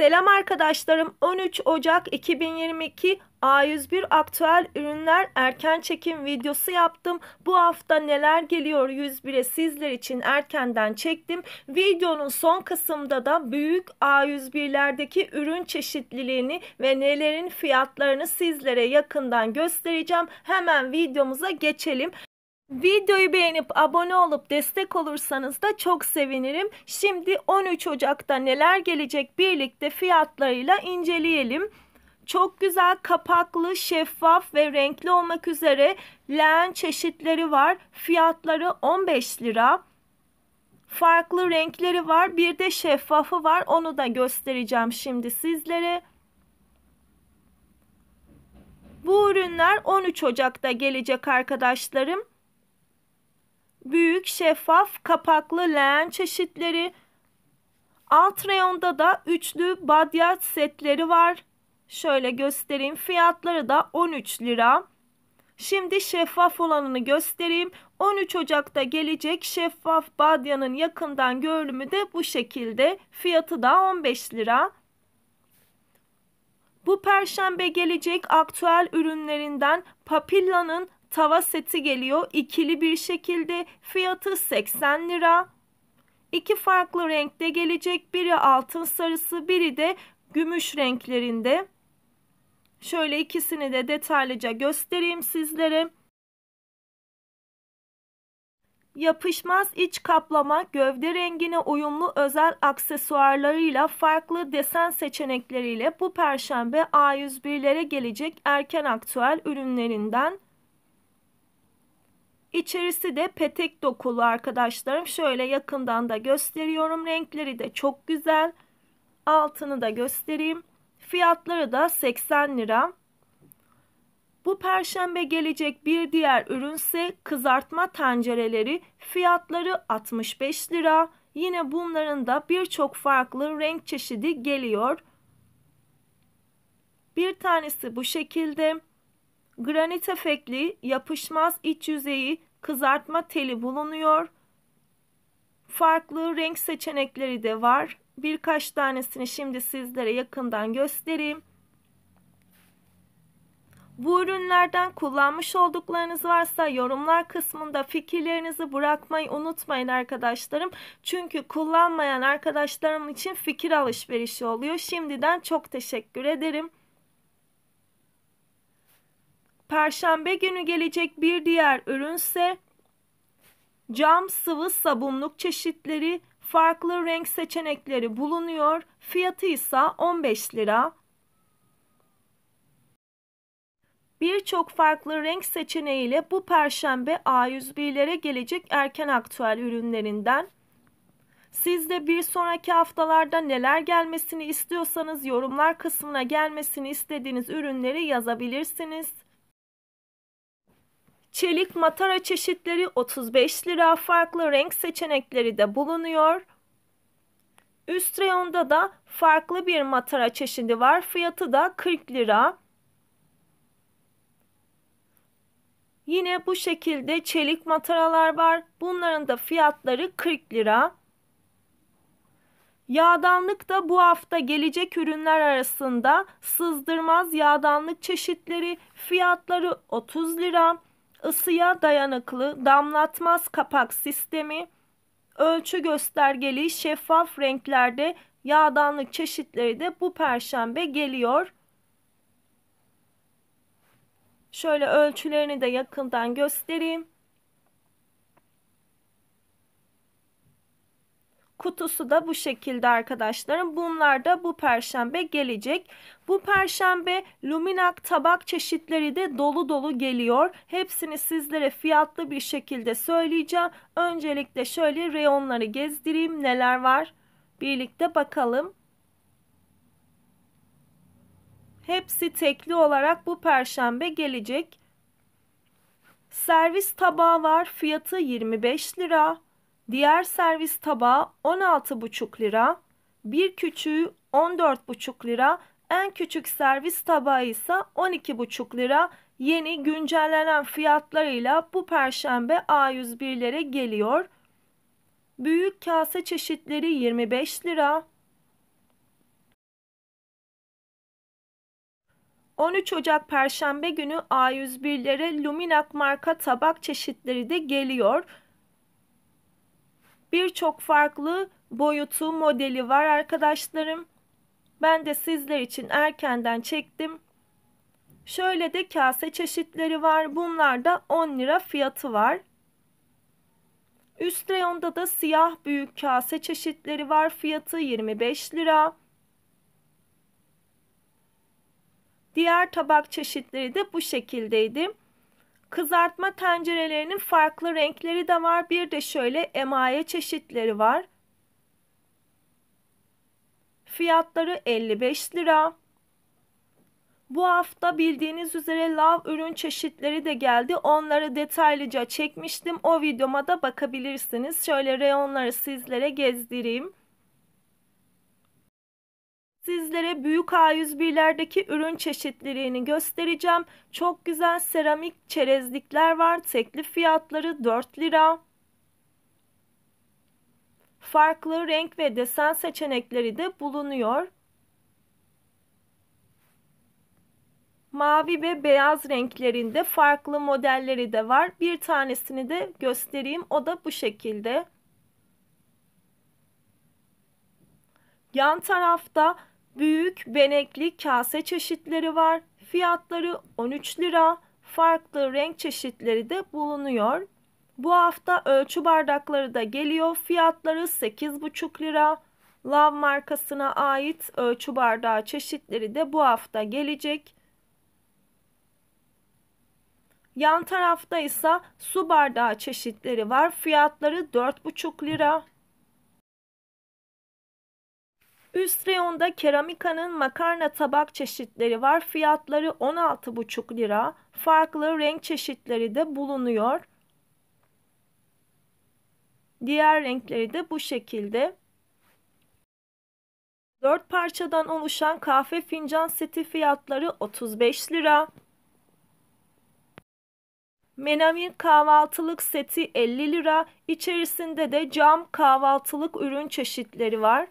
Selam arkadaşlarım. 13 Ocak 2022 A101 aktüel ürünler erken çekim videosu yaptım. Bu hafta neler geliyor 101'e sizler için erkenden çektim. Videonun son kısımda da büyük A101'lerdeki ürün çeşitliliğini ve nelerin fiyatlarını sizlere yakından göstereceğim. Hemen videomuza geçelim. Videoyu beğenip abone olup destek olursanız da çok sevinirim. Şimdi 13 Ocak'ta neler gelecek birlikte fiyatlarıyla inceleyelim. Çok güzel kapaklı, şeffaf ve renkli olmak üzere leğen çeşitleri var. Fiyatları 15 lira. Farklı renkleri var. Bir de şeffafı var. Onu da göstereceğim şimdi sizlere. Bu ürünler 13 Ocak'ta gelecek arkadaşlarım büyük şeffaf kapaklı leğen çeşitleri. Alt reyonda da üçlü badyaj setleri var. Şöyle göstereyim. Fiyatları da 13 lira. Şimdi şeffaf olanını göstereyim. 13 Ocak'ta gelecek şeffaf badyanın yakından görünümü de bu şekilde. Fiyatı da 15 lira. Bu perşembe gelecek aktüel ürünlerinden Papilla'nın tava seti geliyor. ikili bir şekilde fiyatı 80 lira. İki farklı renkte gelecek. Biri altın sarısı, biri de gümüş renklerinde. Şöyle ikisini de detaylıca göstereyim sizlere. Yapışmaz iç kaplama gövde rengine uyumlu özel aksesuarlarıyla farklı desen seçenekleriyle bu perşembe A101'lere gelecek erken aktüel ürünlerinden İçerisi de petek dokulu arkadaşlarım. Şöyle yakından da gösteriyorum. Renkleri de çok güzel. Altını da göstereyim. Fiyatları da 80 lira. Bu perşembe gelecek bir diğer ürünse kızartma tencereleri fiyatları 65 lira. Yine bunların da birçok farklı renk çeşidi geliyor. Bir tanesi bu şekilde granit efekli, yapışmaz iç yüzeyi, kızartma teli bulunuyor. Farklı renk seçenekleri de var. Birkaç tanesini şimdi sizlere yakından göstereyim. Bu ürünlerden kullanmış olduklarınız varsa yorumlar kısmında fikirlerinizi bırakmayı unutmayın arkadaşlarım. Çünkü kullanmayan arkadaşlarım için fikir alışverişi oluyor. Şimdiden çok teşekkür ederim. Perşembe günü gelecek bir diğer ürünse cam sıvı sabunluk çeşitleri farklı renk seçenekleri bulunuyor. Fiyatı ise 15 lira. Birçok farklı renk seçeneğiyle bu perşembe A101'lere gelecek erken aktüel ürünlerinden. Siz de bir sonraki haftalarda neler gelmesini istiyorsanız yorumlar kısmına gelmesini istediğiniz ürünleri yazabilirsiniz. Çelik matara çeşitleri 35 lira farklı renk seçenekleri de bulunuyor. Üst reyonda da farklı bir matara çeşidi var. Fiyatı da 40 lira. Yine bu şekilde çelik mataralar var. Bunların da fiyatları 40 lira. Yağdanlık da bu hafta gelecek ürünler arasında sızdırmaz yağdanlık çeşitleri fiyatları 30 lira ısıya dayanıklı, damlatmaz kapak sistemi, ölçü göstergeli şeffaf renklerde yağdanlık çeşitleri de bu perşembe geliyor. Şöyle ölçülerini de yakından göstereyim. Kutusu da bu şekilde arkadaşlarım. Bunlar da bu perşembe gelecek. Bu perşembe luminak tabak çeşitleri de dolu dolu geliyor. Hepsini sizlere fiyatlı bir şekilde söyleyeceğim. Öncelikle şöyle reyonları gezdireyim. Neler var? Birlikte bakalım. Hepsi tekli olarak bu perşembe gelecek. Servis tabağı var. Fiyatı 25 lira. Diğer servis tabağı 16,5 lira. Bir küçüğü 14,5 lira. En küçük servis tabağı ise 12,5 lira. Yeni güncellenen fiyatlarıyla bu perşembe A101'lere geliyor. Büyük kase çeşitleri 25 lira. 13 Ocak Perşembe günü A101'lere Luminak marka tabak çeşitleri de geliyor birçok farklı boyutu, modeli var arkadaşlarım. Ben de sizler için erkenden çektim. Şöyle de kase çeşitleri var. Bunlar da 10 lira fiyatı var. Üst reyonda da siyah büyük kase çeşitleri var. Fiyatı 25 lira. Diğer tabak çeşitleri de bu şekildeydi. Kızartma tencerelerinin farklı renkleri de var. Bir de şöyle emaye çeşitleri var. Fiyatları 55 lira. Bu hafta bildiğiniz üzere lav ürün çeşitleri de geldi. Onları detaylıca çekmiştim. O videoma da bakabilirsiniz. Şöyle reyonları sizlere gezdireyim sizlere büyük A101'lerdeki ürün çeşitlerini göstereceğim. Çok güzel seramik çerezlikler var. Teklif fiyatları 4 lira. Farklı renk ve desen seçenekleri de bulunuyor. Mavi ve beyaz renklerinde farklı modelleri de var. Bir tanesini de göstereyim. O da bu şekilde. Yan tarafta Büyük benekli kase çeşitleri var. Fiyatları 13 lira. Farklı renk çeşitleri de bulunuyor. Bu hafta ölçü bardakları da geliyor. Fiyatları 8,5 lira. Lav markasına ait ölçü bardağı çeşitleri de bu hafta gelecek. Yan tarafta ise su bardağı çeşitleri var. Fiyatları 4,5 lira. Üst reyonda keramikanın makarna tabak çeşitleri var. Fiyatları 16,5 lira. Farklı renk çeşitleri de bulunuyor. Diğer renkleri de bu şekilde. 4 parçadan oluşan kahve fincan seti fiyatları 35 lira. Menamin kahvaltılık seti 50 lira. İçerisinde de cam kahvaltılık ürün çeşitleri var.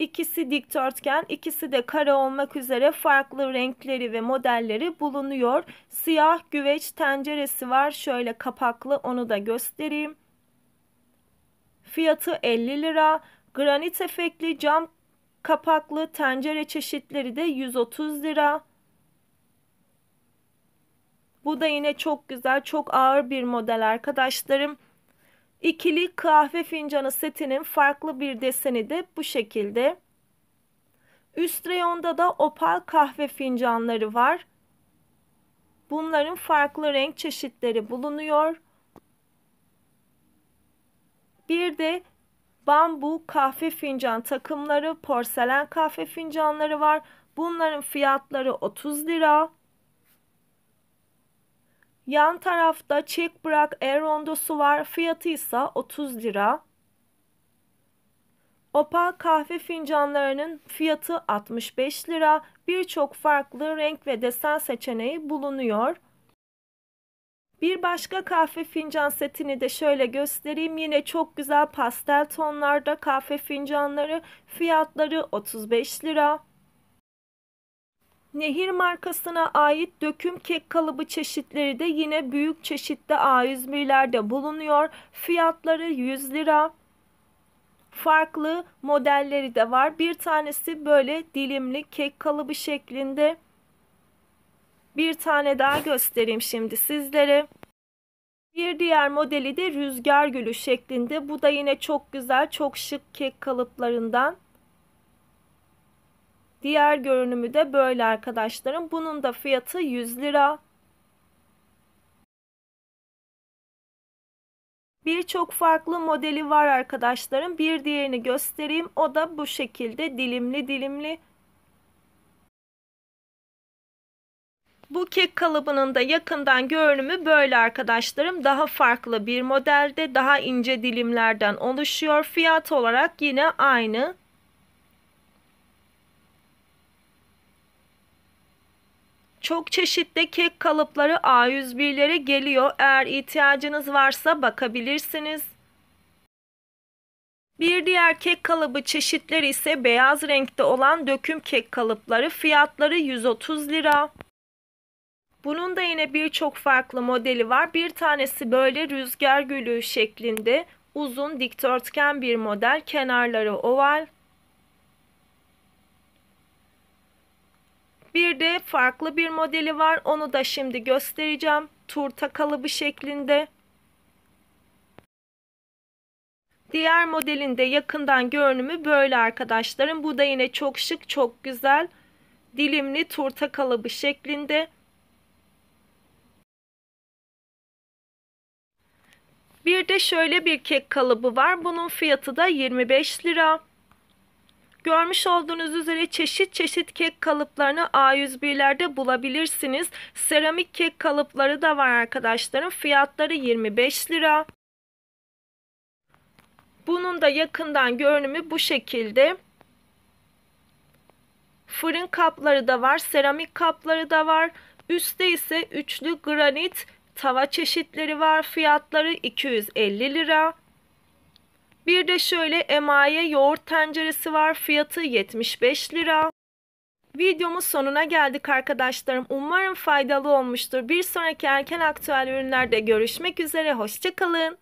İkisi dikdörtgen, ikisi de kare olmak üzere farklı renkleri ve modelleri bulunuyor. Siyah güveç tenceresi var. Şöyle kapaklı onu da göstereyim. Fiyatı 50 lira. Granit efektli cam kapaklı tencere çeşitleri de 130 lira. Bu da yine çok güzel, çok ağır bir model arkadaşlarım. İkili kahve fincanı setinin farklı bir deseni de bu şekilde. Üst reyonda da opal kahve fincanları var. Bunların farklı renk çeşitleri bulunuyor. Bir de bambu kahve fincan takımları, porselen kahve fincanları var. Bunların fiyatları 30 lira. Yan tarafta çek bırak Erondosu var. Fiyatı ise 30 lira. Opal kahve fincanlarının fiyatı 65 lira. Birçok farklı renk ve desen seçeneği bulunuyor. Bir başka kahve fincan setini de şöyle göstereyim. Yine çok güzel pastel tonlarda kahve fincanları. Fiyatları 35 lira. Nehir markasına ait döküm kek kalıbı çeşitleri de yine büyük çeşitte A101'lerde bulunuyor. Fiyatları 100 lira. Farklı modelleri de var. Bir tanesi böyle dilimli kek kalıbı şeklinde. Bir tane daha göstereyim şimdi sizlere. Bir diğer modeli de rüzgar gülü şeklinde. Bu da yine çok güzel, çok şık kek kalıplarından. Diğer görünümü de böyle arkadaşlarım. Bunun da fiyatı 100 lira. Birçok farklı modeli var arkadaşlarım. Bir diğerini göstereyim. O da bu şekilde dilimli dilimli. Bu kek kalıbının da yakından görünümü böyle arkadaşlarım. Daha farklı bir modelde daha ince dilimlerden oluşuyor. Fiyat olarak yine aynı. Çok çeşitli kek kalıpları A101'lere geliyor. Eğer ihtiyacınız varsa bakabilirsiniz. Bir diğer kek kalıbı çeşitleri ise beyaz renkte olan döküm kek kalıpları fiyatları 130 lira. Bunun da yine birçok farklı modeli var. Bir tanesi böyle rüzgar gülü şeklinde uzun dikdörtgen bir model kenarları oval. Bir de farklı bir modeli var. Onu da şimdi göstereceğim. Turta kalıbı şeklinde. Diğer modelin de yakından görünümü böyle arkadaşlarım. Bu da yine çok şık, çok güzel. Dilimli turta kalıbı şeklinde. Bir de şöyle bir kek kalıbı var. Bunun fiyatı da 25 lira. Görmüş olduğunuz üzere çeşit çeşit kek kalıplarını A101'lerde bulabilirsiniz. Seramik kek kalıpları da var arkadaşlarım. Fiyatları 25 lira. Bunun da yakından görünümü bu şekilde. Fırın kapları da var, seramik kapları da var. Üste ise üçlü granit tava çeşitleri var. Fiyatları 250 lira. Bir de şöyle emaye yoğurt tenceresi var. Fiyatı 75 lira. Videomun sonuna geldik arkadaşlarım. Umarım faydalı olmuştur. Bir sonraki erken aktüel ürünlerde görüşmek üzere. Hoşçakalın.